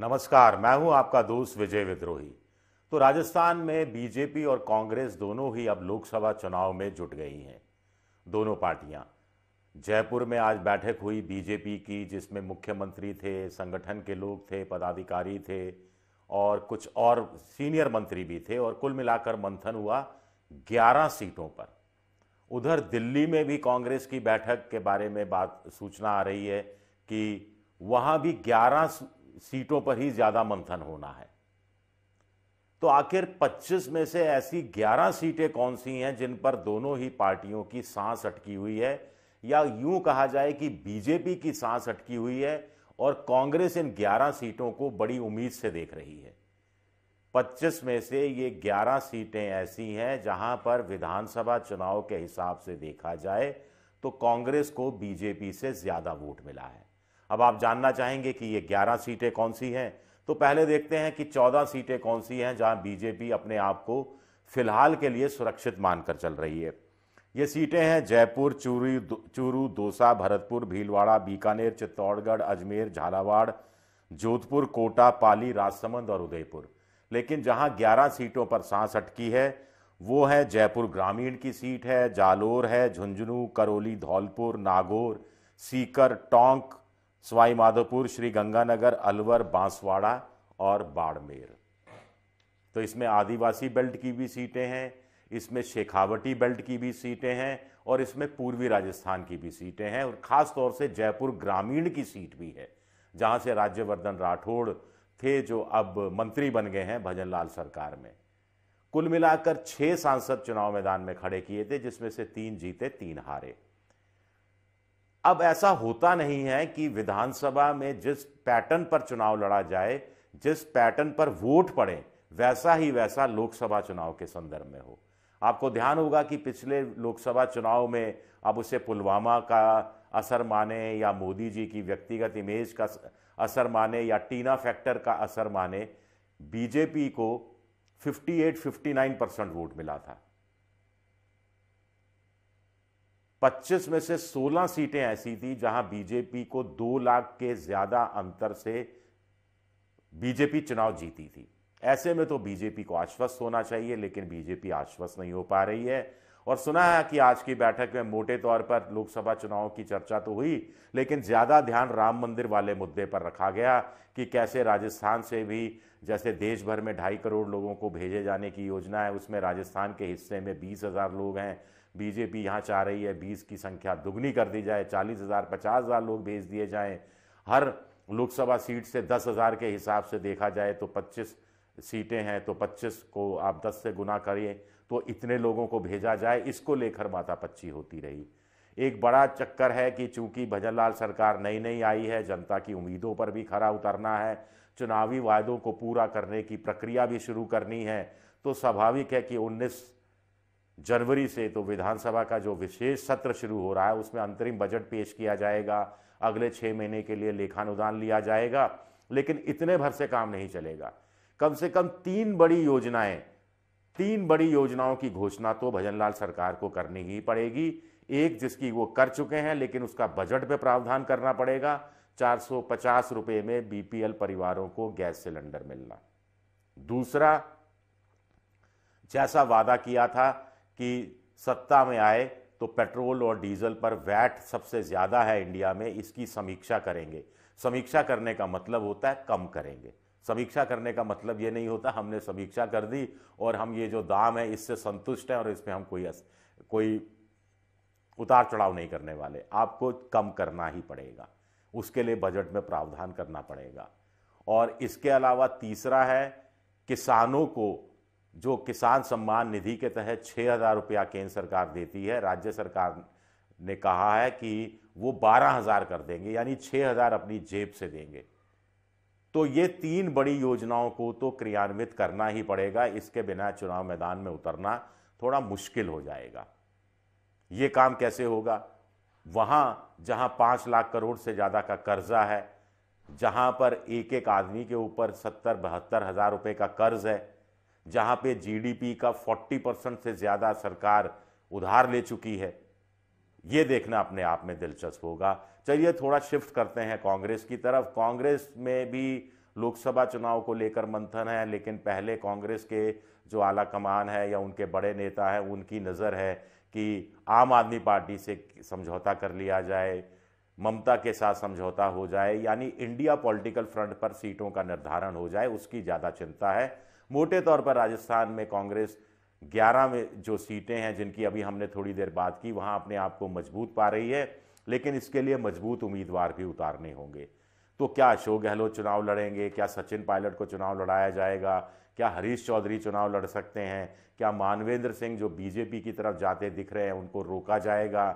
नमस्कार मैं हूं आपका दोस्त विजय विद्रोही तो राजस्थान में बीजेपी और कांग्रेस दोनों ही अब लोकसभा चुनाव में जुट गई हैं दोनों पार्टियां जयपुर में आज बैठक हुई बीजेपी की जिसमें मुख्यमंत्री थे संगठन के लोग थे पदाधिकारी थे और कुछ और सीनियर मंत्री भी थे और कुल मिलाकर मंथन हुआ 11 सीटों पर उधर दिल्ली में भी कांग्रेस की बैठक के बारे में बात सूचना आ रही है कि वहाँ भी सीटों पर ही ज़्यादा मंथन होना है तो आखिर 25 में से ऐसी 11 सीटें कौन सी हैं जिन पर दोनों ही पार्टियों की सांस अटकी हुई है या यूं कहा जाए कि बीजेपी की सांस अटकी हुई है और कांग्रेस इन 11 सीटों को बड़ी उम्मीद से देख रही है 25 में से ये 11 सीटें ऐसी हैं जहां पर विधानसभा चुनाव के हिसाब से देखा जाए तो कांग्रेस को बीजेपी से ज़्यादा वोट मिला है अब आप जानना चाहेंगे कि ये 11 सीटें कौन सी हैं तो पहले देखते हैं कि 14 सीटें कौन सी हैं जहां बीजेपी अपने आप को फिलहाल के लिए सुरक्षित मानकर चल रही है ये सीटें हैं जयपुर चूरू चूरू दोसा भरतपुर भीलवाड़ा बीकानेर चित्तौड़गढ़ अजमेर झालावाड़ जोधपुर कोटा पाली राजसमंद और उदयपुर लेकिन जहां 11 सीटों पर सांस अटकी है वो है जयपुर ग्रामीण की सीट है जालोर है झुंझुनू करौली धौलपुर नागौर सीकर टोंक सवाई माधोपुर श्री गंगानगर अलवर बांसवाड़ा और बाड़मेर तो इसमें आदिवासी बेल्ट की भी सीटें हैं इसमें शेखावटी बेल्ट की भी सीटें हैं और इसमें पूर्वी राजस्थान की भी सीटें हैं और ख़ास तौर से जयपुर ग्रामीण की सीट भी है जहां से राज्यवर्धन राठौड़ थे जो अब मंत्री बन गए हैं भजन लाल सरकार में कुल मिलाकर छह सांसद चुनाव मैदान में खड़े किए थे जिसमें से तीन जीते तीन हारे अब ऐसा होता नहीं है कि विधानसभा में जिस पैटर्न पर चुनाव लड़ा जाए जिस पैटर्न पर वोट पड़े वैसा ही वैसा लोकसभा चुनाव के संदर्भ में हो आपको ध्यान होगा कि पिछले लोकसभा चुनाव में अब उसे पुलवामा का असर माने या मोदी जी की व्यक्तिगत इमेज का असर माने या टीना फैक्टर का असर माने बीजेपी को 58-59 परसेंट वोट मिला था 25 में से 16 सीटें ऐसी थी जहां बीजेपी को दो लाख के ज्यादा अंतर से बीजेपी चुनाव जीती थी ऐसे में तो बीजेपी को आश्वस्त होना चाहिए लेकिन बीजेपी आश्वस्त नहीं हो पा रही है और सुना है कि आज की बैठक में मोटे तौर पर लोकसभा चुनाव की चर्चा तो हुई लेकिन ज़्यादा ध्यान राम मंदिर वाले मुद्दे पर रखा गया कि कैसे राजस्थान से भी जैसे देश भर में ढाई करोड़ लोगों को भेजे जाने की योजना है उसमें राजस्थान के हिस्से में बीस हज़ार लोग हैं बीजेपी यहाँ चाह रही है बीस की संख्या दुगनी कर दी जाए चालीस हज़ार पचास हज़ार लोग भेज दिए जाए हर लोकसभा सीट से दस हज़ार के हिसाब से देखा जाए तो पच्चीस सीटें हैं तो पच्चीस को आप दस से गुना करिए तो इतने लोगों को भेजा जाए इसको लेकर माता पच्ची होती रही एक बड़ा चक्कर है कि चूंकि भजनलाल सरकार नई नई आई है जनता की उम्मीदों पर भी खरा उतरना है चुनावी वायदों को पूरा करने की प्रक्रिया भी शुरू करनी है तो स्वाभाविक है कि 19 जनवरी से तो विधानसभा का जो विशेष सत्र शुरू हो रहा है उसमें अंतरिम बजट पेश किया जाएगा अगले छः महीने के लिए लेखानुदान लिया जाएगा लेकिन इतने भर से काम नहीं चलेगा कम से कम तीन बड़ी योजनाएं तीन बड़ी योजनाओं की घोषणा तो भजनलाल सरकार को करनी ही पड़ेगी एक जिसकी वो कर चुके हैं लेकिन उसका बजट में प्रावधान करना पड़ेगा चार सौ रुपए में बीपीएल परिवारों को गैस सिलेंडर मिलना दूसरा जैसा वादा किया था कि सत्ता में आए तो पेट्रोल और डीजल पर वैट सबसे ज़्यादा है इंडिया में इसकी समीक्षा करेंगे समीक्षा करने का मतलब होता है कम करेंगे समीक्षा करने का मतलब ये नहीं होता हमने समीक्षा कर दी और हम ये जो दाम है इससे संतुष्ट हैं और इसमें हम कोई अस, कोई उतार चढ़ाव नहीं करने वाले आपको कम करना ही पड़ेगा उसके लिए बजट में प्रावधान करना पड़ेगा और इसके अलावा तीसरा है किसानों को जो किसान सम्मान निधि के तहत छः हज़ार रुपया केंद्र सरकार देती है राज्य सरकार ने कहा है कि वो बारह हज़ार कर देंगे यानी छः हज़ार अपनी जेब से देंगे तो ये तीन बड़ी योजनाओं को तो क्रियान्वित करना ही पड़ेगा इसके बिना चुनाव मैदान में उतरना थोड़ा मुश्किल हो जाएगा ये काम कैसे होगा वहां जहां पांच लाख करोड़ से ज़्यादा का कर्जा है जहां पर एक एक आदमी के ऊपर सत्तर बहत्तर हज़ार रुपये का कर्ज है जहां पे जीडीपी का फोर्टी परसेंट से ज़्यादा सरकार उधार ले चुकी है ये देखना अपने आप में दिलचस्प होगा चलिए थोड़ा शिफ्ट करते हैं कांग्रेस की तरफ कांग्रेस में भी लोकसभा चुनाव को लेकर मंथन है लेकिन पहले कांग्रेस के जो आला कमान है या उनके बड़े नेता हैं उनकी नज़र है कि आम आदमी पार्टी से समझौता कर लिया जाए ममता के साथ समझौता हो जाए यानी इंडिया पॉलिटिकल फ्रंट पर सीटों का निर्धारण हो जाए उसकी ज़्यादा चिंता है मोटे तौर पर राजस्थान में कांग्रेस ग्यारह में जो सीटें हैं जिनकी अभी हमने थोड़ी देर बात की वहाँ अपने आप को मजबूत पा रही है लेकिन इसके लिए मजबूत उम्मीदवार भी उतारने होंगे तो क्या अशोक गहलोत चुनाव लड़ेंगे क्या सचिन पायलट को चुनाव लड़ाया जाएगा क्या हरीश चौधरी चुनाव लड़ सकते हैं क्या मानवेंद्र सिंह जो बीजेपी की तरफ जाते दिख रहे हैं उनको रोका जाएगा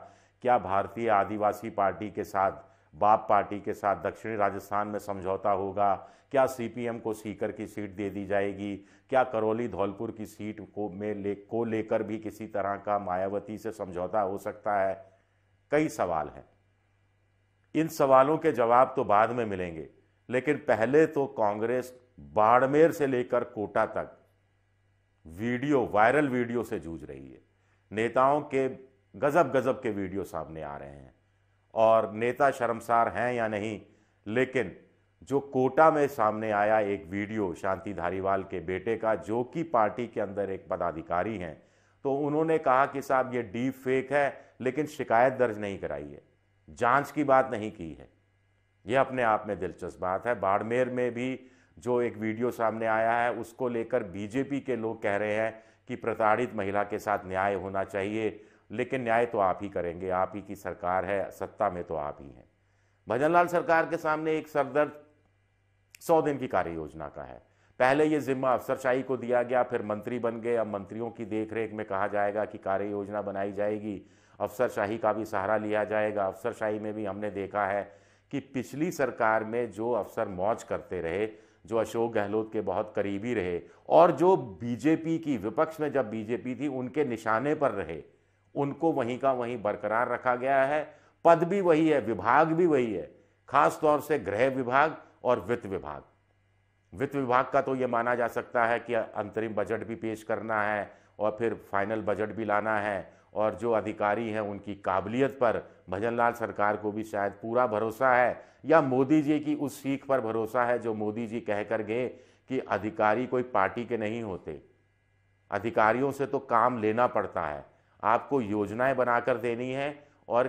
क्या भारतीय आदिवासी पार्टी के साथ बाप पार्टी के साथ दक्षिणी राजस्थान में समझौता होगा क्या सीपीएम को सीकर की सीट दे दी जाएगी क्या करौली धौलपुर की सीट को में ले को लेकर भी किसी तरह का मायावती से समझौता हो सकता है कई सवाल हैं इन सवालों के जवाब तो बाद में मिलेंगे लेकिन पहले तो कांग्रेस बाड़मेर से लेकर कोटा तक वीडियो वायरल वीडियो से जूझ रही है नेताओं के गजब गजब के वीडियो सामने आ रहे हैं और नेता शर्मसार हैं या नहीं लेकिन जो कोटा में सामने आया एक वीडियो शांति धारीवाल के बेटे का जो कि पार्टी के अंदर एक पदाधिकारी हैं तो उन्होंने कहा कि साहब ये डीप फेक है लेकिन शिकायत दर्ज नहीं कराई है जांच की बात नहीं की है यह अपने आप में दिलचस्प बात है बाड़मेर में भी जो एक वीडियो सामने आया है उसको लेकर बीजेपी के लोग कह रहे हैं कि प्रताड़ित महिला के साथ न्याय होना चाहिए लेकिन न्याय तो आप ही करेंगे आप ही की सरकार है सत्ता में तो आप ही हैं भजनलाल सरकार के सामने एक सरदर्द सौ दिन की कार्य योजना का है पहले ये जिम्मा अफसरशाही को दिया गया फिर मंत्री बन गए अब मंत्रियों की देखरेख में कहा जाएगा कि कार्य योजना बनाई जाएगी अफसरशाही का भी सहारा लिया जाएगा अफसरशाही में भी हमने देखा है कि पिछली सरकार में जो अफसर मौज करते रहे जो अशोक गहलोत के बहुत करीबी रहे और जो बीजेपी की विपक्ष में जब बीजेपी थी उनके निशाने पर रहे उनको वहीं का वहीं बरकरार रखा गया है पद भी वही है विभाग भी वही है खास तौर से गृह विभाग और वित्त विभाग वित्त विभाग का तो ये माना जा सकता है कि अंतरिम बजट भी पेश करना है और फिर फाइनल बजट भी लाना है और जो अधिकारी हैं उनकी काबिलियत पर भजन लाल सरकार को भी शायद पूरा भरोसा है या मोदी जी की उस सीख पर भरोसा है जो मोदी जी कह कर गए कि अधिकारी कोई पार्टी के नहीं होते अधिकारियों से तो काम लेना पड़ता है आपको योजनाएं बनाकर देनी है और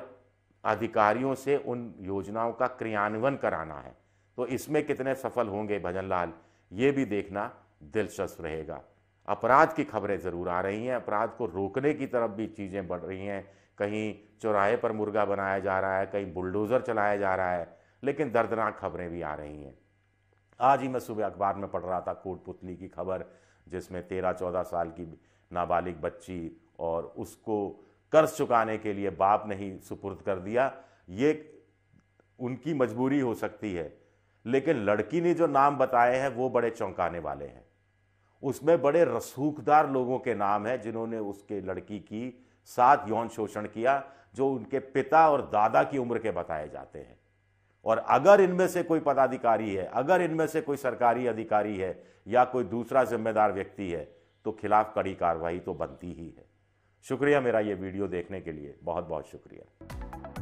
अधिकारियों से उन योजनाओं का क्रियान्वयन कराना है तो इसमें कितने सफल होंगे भजन लाल ये भी देखना दिलचस्प रहेगा अपराध की खबरें ज़रूर आ रही हैं अपराध को रोकने की तरफ भी चीज़ें बढ़ रही हैं कहीं चौराहे पर मुर्गा बनाया जा रहा है कहीं बुलडोज़र चलाया जा रहा है लेकिन दर्दनाक खबरें भी आ रही हैं आज ही मैं सुबह अखबार में पढ़ रहा था कोटपुतली की खबर जिसमें तेरह चौदह साल की नाबालिग बच्ची और उसको कर्ज चुकाने के लिए बाप ने ही सुपुर्द कर दिया ये उनकी मजबूरी हो सकती है लेकिन लड़की ने जो नाम बताए हैं वो बड़े चौंकाने वाले हैं उसमें बड़े रसूखदार लोगों के नाम हैं जिन्होंने उसके लड़की की साथ यौन शोषण किया जो उनके पिता और दादा की उम्र के बताए जाते हैं और अगर इनमें से कोई पदाधिकारी है अगर इनमें से कोई सरकारी अधिकारी है या कोई दूसरा जिम्मेदार व्यक्ति है तो खिलाफ कड़ी कार्रवाई तो बनती ही है शुक्रिया मेरा ये वीडियो देखने के लिए बहुत बहुत शुक्रिया